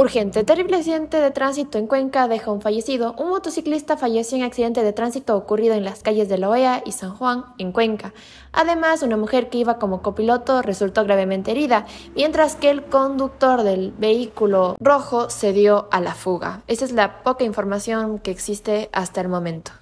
Urgente, terrible accidente de tránsito en Cuenca deja un fallecido. Un motociclista falleció en accidente de tránsito ocurrido en las calles de La OEA y San Juan, en Cuenca. Además, una mujer que iba como copiloto resultó gravemente herida, mientras que el conductor del vehículo rojo se dio a la fuga. Esa es la poca información que existe hasta el momento.